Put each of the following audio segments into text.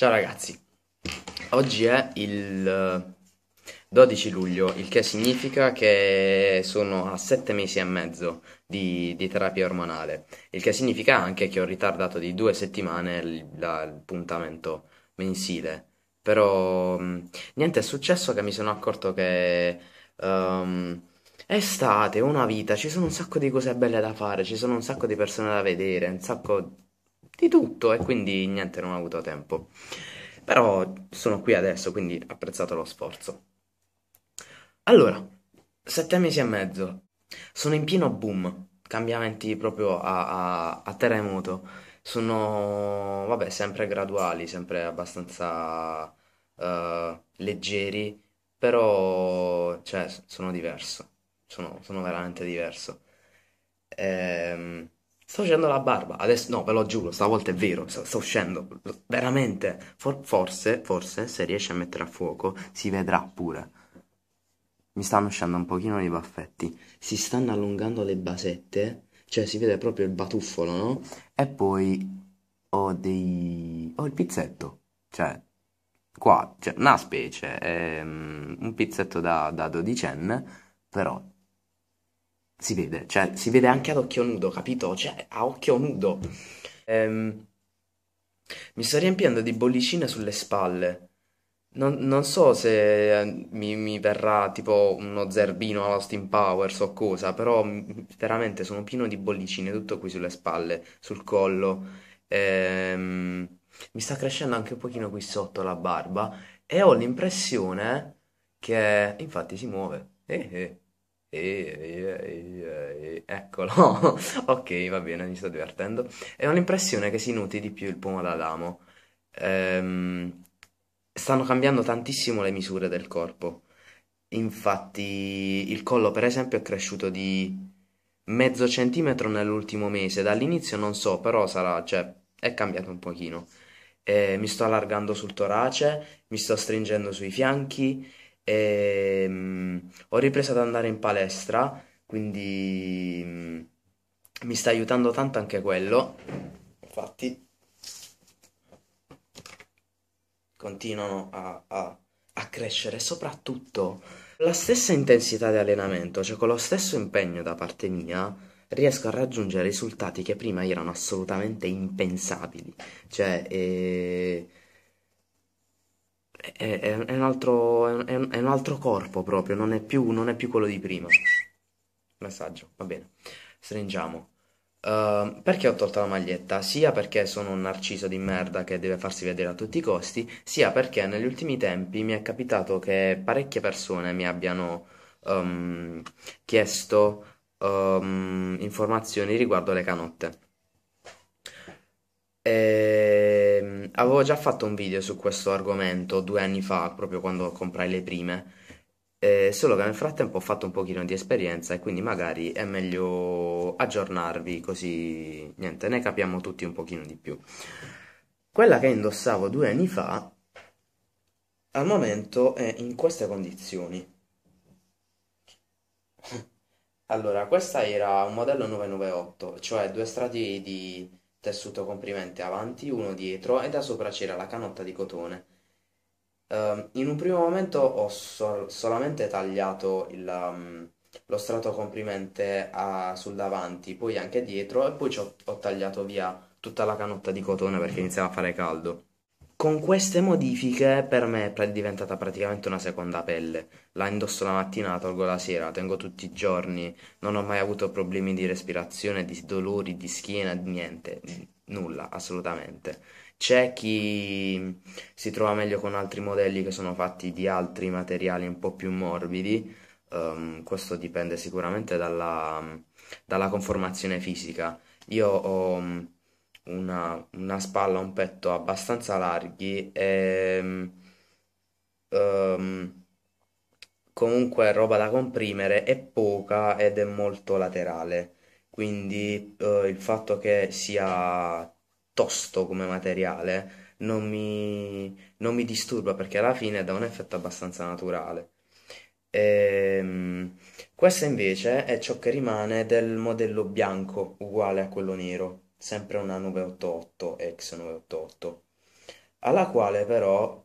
Ciao ragazzi, oggi è il 12 eh, luglio, il che significa che sono a 7 mesi e mezzo di, di terapia ormonale, il che significa anche che ho ritardato di due settimane l'appuntamento mensile. Però mm, niente, è successo che mi sono accorto che um, estate, una vita, ci sono un sacco di cose belle da fare, ci sono un sacco di persone da vedere, un sacco di tutto e quindi niente, non ho avuto tempo. Però sono qui adesso, quindi apprezzato lo sforzo. Allora, sette mesi e mezzo, sono in pieno boom, cambiamenti proprio a, a, a terremoto, sono, vabbè, sempre graduali, sempre abbastanza uh, leggeri, però, cioè, sono diverso, sono, sono veramente diverso. Ehm Sto facendo la barba, adesso no, ve lo giuro, stavolta è vero, sto, sto uscendo, veramente, For, forse, forse, se riesce a mettere a fuoco, si vedrà pure. Mi stanno uscendo un pochino i baffetti, si stanno allungando le basette, cioè si vede proprio il batuffolo, no? E poi ho dei... ho il pizzetto, cioè, qua, cioè, una specie, ehm, un pizzetto da, da dodicenne, però si vede, cioè si vede anche ad occhio nudo, capito? Cioè a occhio nudo. Ehm, mi sto riempiendo di bollicine sulle spalle. Non, non so se eh, mi, mi verrà tipo uno zerbino all'Austin Powers o cosa, però mm, veramente sono pieno di bollicine tutto qui sulle spalle, sul collo. Ehm, mi sta crescendo anche un pochino qui sotto la barba e ho l'impressione che infatti si muove. Eh, eh e, eccolo. ok, va bene, mi sto divertendo. E ho l'impressione che si nutri di più il pomo d'Adamo. Ehm, stanno cambiando tantissimo le misure del corpo. Infatti, il collo, per esempio, è cresciuto di mezzo centimetro nell'ultimo mese. Dall'inizio non so, però sarà, cioè, è cambiato un pochino. Eh, mi sto allargando sul torace, mi sto stringendo sui fianchi e, ehm, ho ripreso ad andare in palestra, quindi mm, mi sta aiutando tanto anche quello. Infatti, continuano a, a, a crescere, soprattutto la stessa intensità di allenamento, cioè con lo stesso impegno da parte mia, riesco a raggiungere risultati che prima erano assolutamente impensabili. Cioè, eh, è, è, è, un altro, è, un altro, corpo proprio, non è, più, non è più quello di prima. Messaggio, va bene. Stringiamo. Uh, perché ho tolto la maglietta? Sia perché sono un narciso di merda che deve farsi vedere a tutti i costi, sia perché negli ultimi tempi mi è capitato che parecchie persone mi abbiano um, chiesto um, informazioni riguardo le canotte. E Ehm, avevo già fatto un video su questo argomento due anni fa, proprio quando comprai le prime, eh, solo che nel frattempo ho fatto un pochino di esperienza e quindi magari è meglio aggiornarvi così niente, ne capiamo tutti un pochino di più. Quella che indossavo due anni fa al momento è in queste condizioni. Allora, questa era un modello 998, cioè due strati di tessuto comprimente avanti, uno dietro e da sopra c'era la canotta di cotone. Um, in un primo momento ho so- solamente tagliato il, um, lo strato comprimente a, sul davanti, poi anche dietro e poi ho, ho tagliato via tutta la canotta di cotone perché iniziava a fare caldo. Con queste modifiche per me è diventata praticamente una seconda pelle. La indosso la mattina, la tolgo la sera, la tengo tutti i giorni. Non ho mai avuto problemi di respirazione, di dolori, di schiena, di niente. Nulla, assolutamente. C'è chi si trova meglio con altri modelli che sono fatti di altri materiali un po' più morbidi. Um, questo dipende sicuramente dalla, dalla conformazione fisica. Io ho una, una spalla, un petto abbastanza larghi e mm, ehm, comunque roba da comprimere, è poca ed è molto laterale. Quindi eh, il fatto che sia tosto come materiale non mi, non mi disturba perché alla fine dà un effetto abbastanza naturale. Ehm, questo invece è ciò che rimane del modello bianco uguale a quello nero sempre una 988 ex 988 alla quale però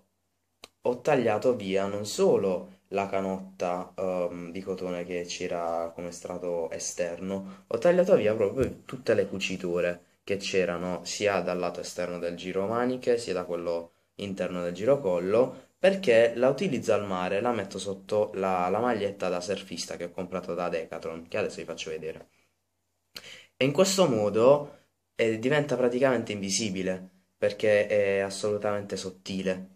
ho tagliato via non solo la canotta um, di cotone che c'era come strato esterno, ho tagliato via proprio tutte le cuciture che c'erano sia dal lato esterno del giro maniche sia da quello interno del giro collo perché la utilizzo al mare, la metto sotto la, la maglietta da surfista che ho comprato da Decathlon, che adesso vi faccio vedere. E in questo modo e diventa praticamente invisibile perché è assolutamente sottile.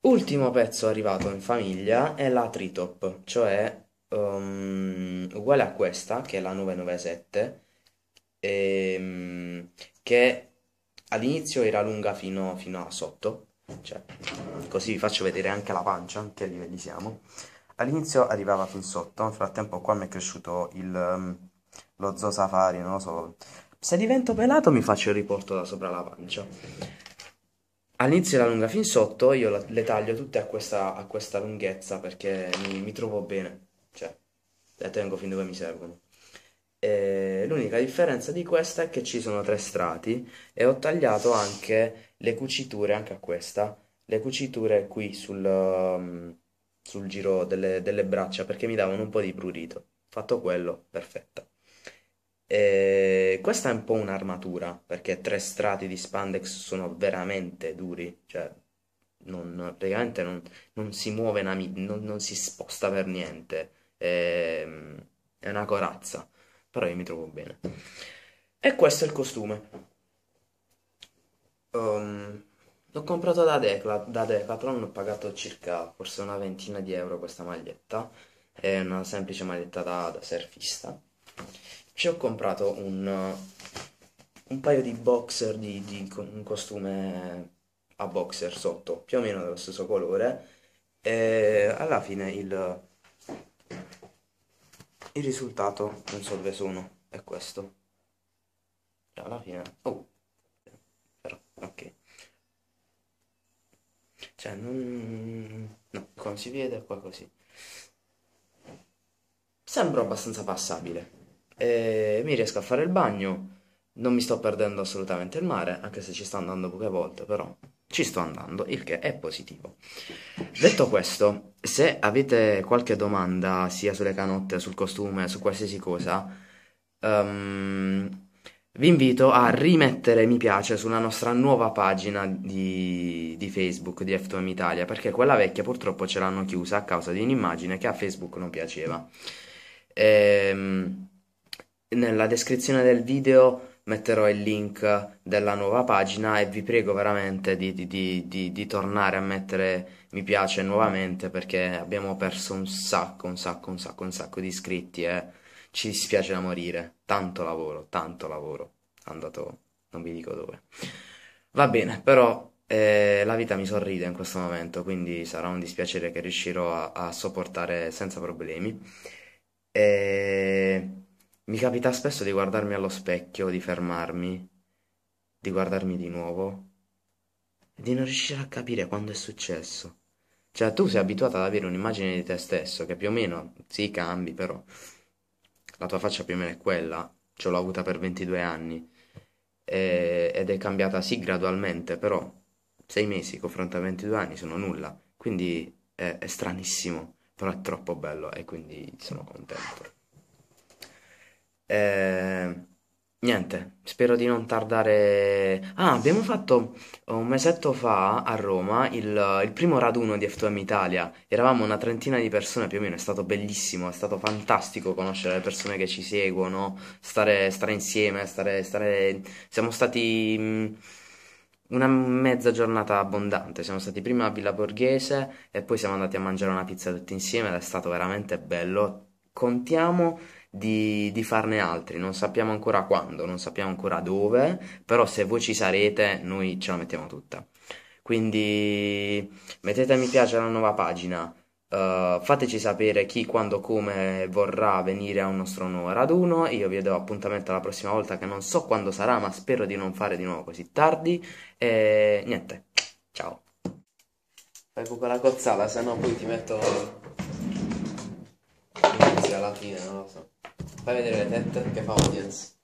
Ultimo pezzo arrivato in famiglia è la Tritop, cioè um, uguale a questa, che è la 997, e, um, che all'inizio era lunga fino, fino a sotto, cioè, così vi faccio vedere anche la pancia, anche a livelli siamo. All'inizio arrivava fin sotto, nel frattempo qua mi è cresciuto il, um, lo Zoo Safari, non lo so, se divento pelato mi faccio il riporto da sopra la pancia. All'inizio la lunga fin sotto, io la, le taglio tutte a questa, a questa lunghezza perché mi, mi, trovo bene, cioè le tengo fin dove mi servono. E l'unica differenza di questa è che ci sono tre strati e ho tagliato anche le cuciture, anche a questa, le cuciture qui sul, um, sul giro delle, delle braccia perché mi davano un po' di prurito. Fatto quello, perfetta. E eh, questa è un po' un'armatura, perché tre strati di spandex sono veramente duri, cioè non, praticamente non, non si muove, una, non, non, si sposta per niente, è, ehm, è una corazza, però io mi trovo bene. E questo è il costume. Um, l'ho comprato da, Decla, da Decathlon, ho pagato circa forse una ventina di euro questa maglietta, è una semplice maglietta da, da surfista ci ho comprato un, eh, un paio di boxer di, di un costume a boxer sotto, più o meno dello stesso colore, e alla fine il, il risultato, non so dove sono, è questo. Alla fine, oh, però, ok. Cioè, non... no, come si vede, qua così. Sembra abbastanza passabile e mi riesco a fare il bagno. Non mi sto perdendo assolutamente il mare, anche se ci sto andando poche volte, però ci sto andando, il che è positivo. Detto questo, se avete qualche domanda sia sulle canotte, sul costume, su qualsiasi cosa, um, vi invito a rimettere mi piace sulla nostra nuova pagina di, di Facebook di F2M Italia, perché quella vecchia purtroppo ce l'hanno chiusa a causa di un'immagine che a Facebook non piaceva. Ehm nella descrizione del video metterò il link della nuova pagina e vi prego veramente di, di, di, di, tornare a mettere mi piace nuovamente perché abbiamo perso un sacco, un sacco, un sacco, un sacco di iscritti e ci dispiace da morire. Tanto lavoro, tanto lavoro. Andato, non vi dico dove. Va bene, però eh, la vita mi sorride in questo momento, quindi sarà un dispiacere che riuscirò a, a sopportare senza problemi. E eh, mi capita spesso di guardarmi allo specchio, di fermarmi, di guardarmi di nuovo e di non riuscire a capire quando è successo. Cioè, tu sei abituato ad avere un'immagine di te stesso che più o meno sì, cambi, però la tua faccia più o meno è quella. Ce l'ho avuta per 22 anni e, ed è cambiata sì gradualmente, però 6 mesi confronto a 22 anni sono nulla. Quindi è, è stranissimo, però è troppo bello e quindi sono contento. Eh, niente, spero di non tardare. Ah, abbiamo fatto un mesetto fa a Roma il, il primo raduno di F2M Italia. Eravamo una trentina di persone più o meno, è stato bellissimo, è stato fantastico conoscere le persone che ci seguono, stare, stare insieme, stare, stare... Siamo stati. Mm, una mezza giornata abbondante. Siamo stati prima a Villa Borghese e poi siamo andati a mangiare una pizza tutti insieme ed è stato veramente bello. Contiamo di, di, farne altri, non sappiamo ancora quando, non sappiamo ancora dove, però se voi ci sarete noi ce la mettiamo tutta. Quindi mettete mi piace alla nuova pagina, uh, fateci sapere chi, quando, come vorrà venire a un nostro nuovo raduno, io vi do appuntamento la prossima volta che non so quando sarà, ma spero di non fare di nuovo così tardi e niente, ciao. Fai con la cozzala, se no poi ti metto Inizia alla fine, non lo so. Fai vedere le tette che fa audience.